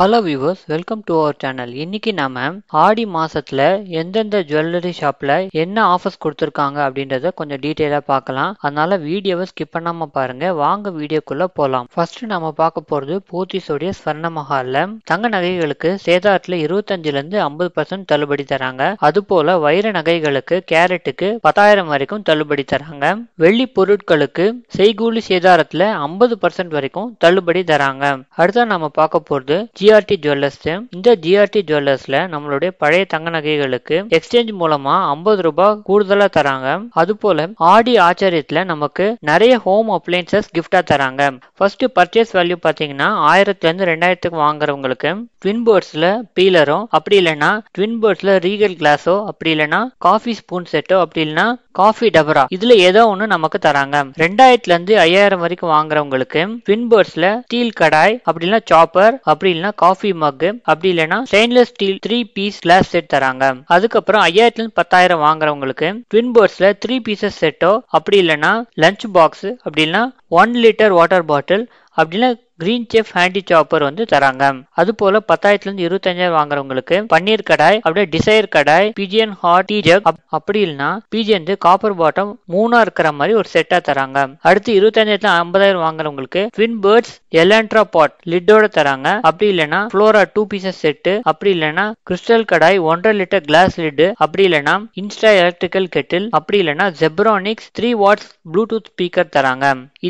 hello viewers welcome to our channel இன்னைக்கு நாம ஆடி மாசத்துல எந்தெந்த ஜுவல்லரி ஷாப்ல என்ன ஆஃபர்ஸ் கொடுத்துருக்காங்க அப்படின்றத கொஞ்சம் டீட்டெயிலா பார்க்கலாம் அதனால வீடியோவை ஸ்கிப் பண்ணாம பாருங்க வாங்க வீடியோக்குள்ள போலாம் ஃபர்ஸ்ட் நாம பார்க்க போறது போத்திஸோடைய ஸ்வர்ண மஹால்ல தங்க நகைகளுக்கு சேதாரத்துல இருபத்தஞ்சுல இருந்து ஐம்பது பர்சன்ட் தள்ளுபடி தராங்க அது போல வைர நகைகளுக்கு கேரட்டுக்கு பத்தாயிரம் வரைக்கும் தள்ளுபடி தராங்க வெள்ளி பொருட்களுக்கு செய்கூலி சேதாரத்துல ஐம்பது பர்சன்ட் வரைக்கும் தள்ளுபடி தராங்க அடுத்த நாம பார்க்க போறது ஜி ஜிஆர்டி ஜுவல்லர்ஸ் இந்த ஜிஆர்டி ஜுவல்லர்ஸ்ல நம்மளுடைய பழைய தங்க நகைகளுக்கு எக்ஸ்சேஞ்ச் மூலமா ஐம்பது ரூபாய் கூடுதலா தராங்க அது போல ஆடி ஆச்சரியத்துல நமக்கு நிறைய ஹோம் அப்ளைன்சஸ் கிஃப்டா தராங்க ஃபர்ஸ்ட் பர்ச்சேஸ் வேல்யூ பாத்தீங்கன்னா ஆயிரத்துல இருந்து ரெண்டாயிரத்துக்கு வாங்குறவங்களுக்கு ட்வின் பேர்ட்ஸ்ல பீலரும் அப்படி இல்லைன்னா ட்வின் பேர்ட்ஸ்ல ரீகல் கிளாஸோ அப்படி இல்லைன்னா காஃபி ஸ்பூன் செட்டோ அப்படி இல்லைன்னா காஃபி டபரா இதுல ஏதோ ஒன்று நமக்கு தராங்க ரெண்டாயிரத்துல இருந்து ஐயாயிரம் வரைக்கும் வாங்குறவங்களுக்கு ட்வின் பேர்ட்ஸ்ல ஸ்டீல் கடாய் அப்படி இல்லைன்னா சாப்பர் அப்படி இல்லைன்னா காஃபி மக்கு அப்படி இல்லைன்னா stainless steel three piece glass set தராங்க அதுக்கப்புறம் ஐயாயிரத்துல இருந்து பத்தாயிரம் வாங்குறவங்களுக்கு ட்வின் போர்ட்ஸ்ல த்ரீ பீசஸ் செட்டோ அப்படி இல்லைன்னா லஞ்ச் பாக்ஸ் அப்படி இல்லைன்னா ஒன் லிட்டர் வாட்டர் பாட்டில் அப்படின்னா கிரீன் செஃப் ஹேண்டி சாப்பர் வந்து தராங்க அது போல பத்தாயிரத்துல இருந்து இருபத்தஞ்சாயிரம் வாங்குறவங்களுக்கு பன்னீர் கடாய் அப்படியே desire kadai Pigeon hot tea jug அப்படி இல்லைன்னா பிஜியன் காப்பர் பாட்டம் மூணா இருக்கிற மாதிரி ஒரு செட்டா தராங்க அடுத்து இருபத்தஞ்சாயிரத்துல ஐம்பதாயிரம் வாங்குறவங்களுக்கு ட்வின் பேர்ட்ஸ் எலான்ட்ரா பாட் லிட்டோட தராங்க அப்படி இல்லைன்னா ஃப்ளோரா டூ பீசஸ் செட்டு அப்படி இல்லைன்னா கிறிஸ்டல் கடாய் ஒன்றரை லிட்டர் கிளாஸ் லிட்டு அப்படி இல்லைன்னா இன்ஸ்டா எலக்ட்ரிக்கல் கெட்டில் அப்படி இல்லைன்னா Zebronics three watts Bluetooth speaker தராங்க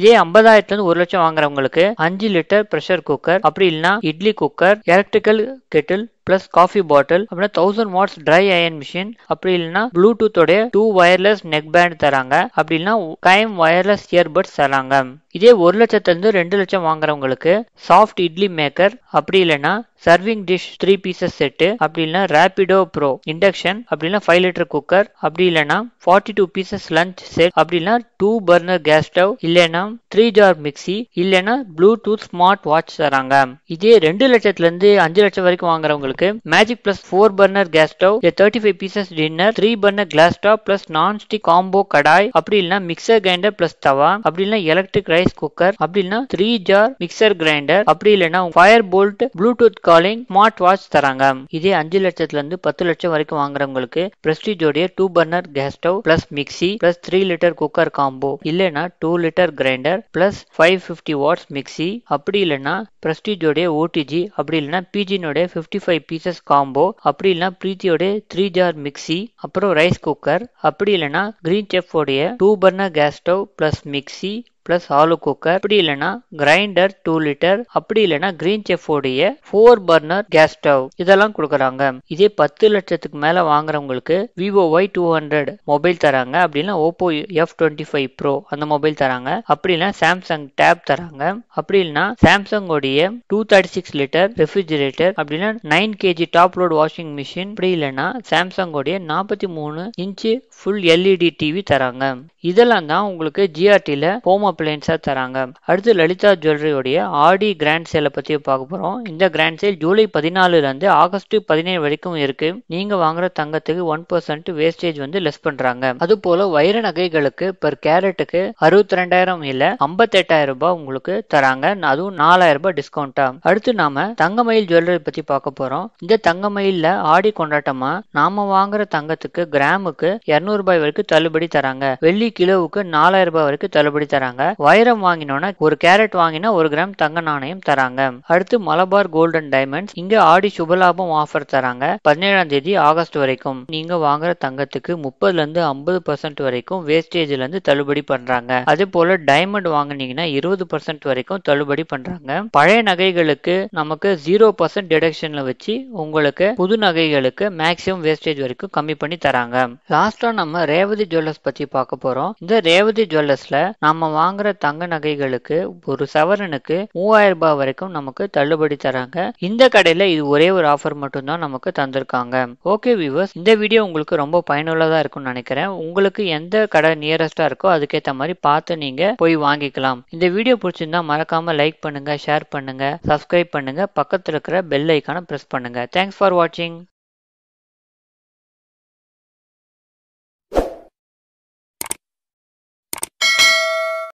இதே ஐம்பதாயிரத்துல இருந்து ஒரு லட்சம் வாங்குறவங்களுக்கு அஞ்சு லிட்டர் ப்ரெஷர் குக்கர் அப்படி இல்லைன்னா idli cooker electrical kettle plus coffee bottle அப்புறம் thousand watts dry iron machine அப்படி இல்லைன்னா ப்ளூடூத்தோடைய டூ ஒயர்லெஸ் நெக் பேண்ட் தராங்க அப்படி இல்லைன்னா கைம் ஒயர்லெஸ் இயர்பட்ஸ் தராங்க இதே ஒரு லட்சத்திலிருந்து ரெண்டு லட்சம் வாங்குறவங்களுக்கு சாஃப்ட் இட்லி மேக்கர் அப்படி இல்லைன்னா serving dish three pieces set அப்படி இல்லைன்னா ரேபிடோ ப்ரோ இண்டக்ஷன் அப்படின்னா ஃபைவ் லிட்டர் குக்கர் அப்படி இல்லைனா forty two pieces lunch set அப்படின்னா டூ பர்னர் கேஸ் ஸ்டவ் இல்லைன்னா த்ரீ ஜார் மிக்சி இல்லைன்னா ப்ளூடூத் ஸ்மார்ட் வாட்ச் தராங்க இதே ரெண்டு லட்சத்துல இருந்து அஞ்சு லட்சம் வரைக்கும் வாங்குறவங்களுக்கு magic plus four burner gas stove thirty five pieces dinner three burner class stove plus non stick combo கடாய் அப்படி இல்லைன்னா மிக்சர் கிரைண்டர் பிளஸ் தவா அப்படி இல்லைன்னா எலக்ட்ரிக் ரைஸ் குக்கர் அப்படி இல்லைன்னா த்ரீ ஜார் மிக்சர் கிரைண்டர் அப்படி இல்லைன்னா fire bolt Bluetooth calling smart watch தராங்க இதே அஞ்சு லட்சத்துல இருந்து பத்து லட்சம் வரைக்கும் வாங்குறவங்களுக்கு பிரஸ்டீஜோடைய two burner gas stove plus mixie plus three litre cooker combo இல்லனா two litre grinder plus five fifty watts mixie அப்படி இல்லைனா பிரஸ்டீஜோடைய ஓடிஜி அப்படி இல்லனா பிஜினோடைய பிப்டி ஃபைவ் பீசஸ் காம்போ அப்படி இல்லைனா பிரீத்தியோடைய த்ரீ ஜார் மிக்சி அப்புறம் ரைஸ் குக்கர் அப்படி இல்லனா கிரீன் செஃப் உடைய two burner gas stove plus mixie plus ஆலு குக்கர் அப்படி இல்லைன்னா கிரைண்டர் டூ லிட்டர் அப்படி இல்லைன்னா கிரீன் செஃப் உடைய ஃபோர் பர்னர் கேஸ் ஸ்டவ் இதெல்லாம் கொடுக்குறாங்க இதே பத்து லட்சத்துக்கு மேல வாங்குறவங்களுக்கு Vivo Y two hundred mobile தராங்க அப்படின்னா Oppo F twenty five pro அந்த மொபைல் தராங்க அப்படி இல்லைன்னா சாம்சங் டேப் தராங்க அப்படி இல்லைன்னா சாம்சங் உடைய two thirty six litre refrigerator அப்படின்னா nine KG top load washing machine அப்படி இல்லைன்னா சாம்சங் உடைய நாற்பத்தி மூணு இன்ச்சு ஃபுல் எல்இடி டிவி தராங்க இதெல்லாம் தான் உங்களுக்கு ஜிஆர்டியில் ஹோம் கம்ப்ளைண்ட்ஸாக தராங்க அடுத்து லலிதா ஜுவல்லரியோடைய ஆடி கிராண்ட் சேலை பற்றி பார்க்க போகிறோம் இந்த கிராண்ட் சேல் ஜூலை பதினாலுலேருந்து ஆகஸ்ட் பதினேழு வரைக்கும் இருக்குது நீங்கள் வாங்குற தங்கத்துக்கு ஒன் பர்சன்ட் வேஸ்டேஜ் வந்து லெஸ் பண்ணுறாங்க அது வைர நகைகளுக்கு பெர் கேரட்டுக்கு அறுபத்தி ரெண்டாயிரம் இல்லை ஐம்பத்தெட்டாயிரம் ரூபாய் உங்களுக்கு தராங்க அதுவும் நாலாயிரம் ரூபாய் டிஸ்கவுண்ட்டாக அடுத்து நாம தங்கமயில் ஜுவல்லரி பற்றி பார்க்க போகிறோம் இந்த தங்கமயிலில் ஆடி கொண்டாட்டமாக நாம் வாங்குற தங்கத்துக்கு கிராமுக்கு இரநூறுபாய் வரைக்கும் தள்ளுபடி தராங்க வெள்ளி கிலோவுக்கு நாலாயிரம் ரூபாய் வரைக்கும் தள்ளுபடி தராங்க வைரம் வாங்கினோன்னா ஒரு கேரட் வாங்கினா ஒரு கிராம் தங்க நாணயம் தராங்க அடுத்து மலபார் கோல்டன் டைமண்ட்ஸ் இங்க ஆடி சுபலாபம் ஆஃபர் தராங்க பதினேழாம் தேதி ஆகஸ்ட் வரைக்கும் நீங்க வாங்குற தங்கத்துக்கு முப்பதுல இருந்து ஐம்பது பர்சன்ட் வரைக்கும் வேஸ்டேஜ்ல இருந்து தள்ளுபடி பண்றாங்க அதே போல டைமண்ட் வாங்கினீங்கன்னா இருபது பர்சன்ட் வரைக்கும் தள்ளுபடி பண்றாங்க பழைய நகைகளுக்கு நமக்கு ஜீரோ பர்சன்ட் டிடக்ஷன்ல வச்சு உங்களுக்கு புது நகைகளுக்கு மேக்சிமம் வேஸ்டேஜ் வரைக்கும் கம்மி பண்ணி தராங்க லாஸ்டா நம்ம ரேவதி ஜுவல்லர்ஸ் பத்தி பார்க்க போறோம் இந்த ரேவதி ஜுவல்லர்ஸ்ல நம்ம வாங்க வாங்குற தங்க நகைகளுக்கு ஒரு சவரனுக்கு மூவாயிரம் ரூபாய் வரைக்கும் நமக்கு தள்ளுபடி தராங்க இந்த கடையில இது ஒரே ஒரு ஆஃபர் மட்டும் தான் நமக்கு தந்திருக்காங்க ஓகே வியூவர்ஸ் இந்த வீடியோ உங்களுக்கு ரொம்ப பயனுள்ளதா இருக்கும்னு நினைக்கிறேன் உங்களுக்கு எந்த கடை நியரஸ்டா இருக்கோ அதுக்கேற்ற மாதிரி பார்த்து நீங்க போய் வாங்கிக்கலாம் இந்த வீடியோ பிடிச்சிருந்தா மறக்காம லைக் பண்ணுங்க ஷேர் பண்ணுங்க சப்ஸ்கிரைப் பண்ணுங்க பக்கத்துல இருக்கிற பெல் ஐக்கான பிரஸ் பண்ணுங்க தேங்க்ஸ் ஃபார் வாட்சிங்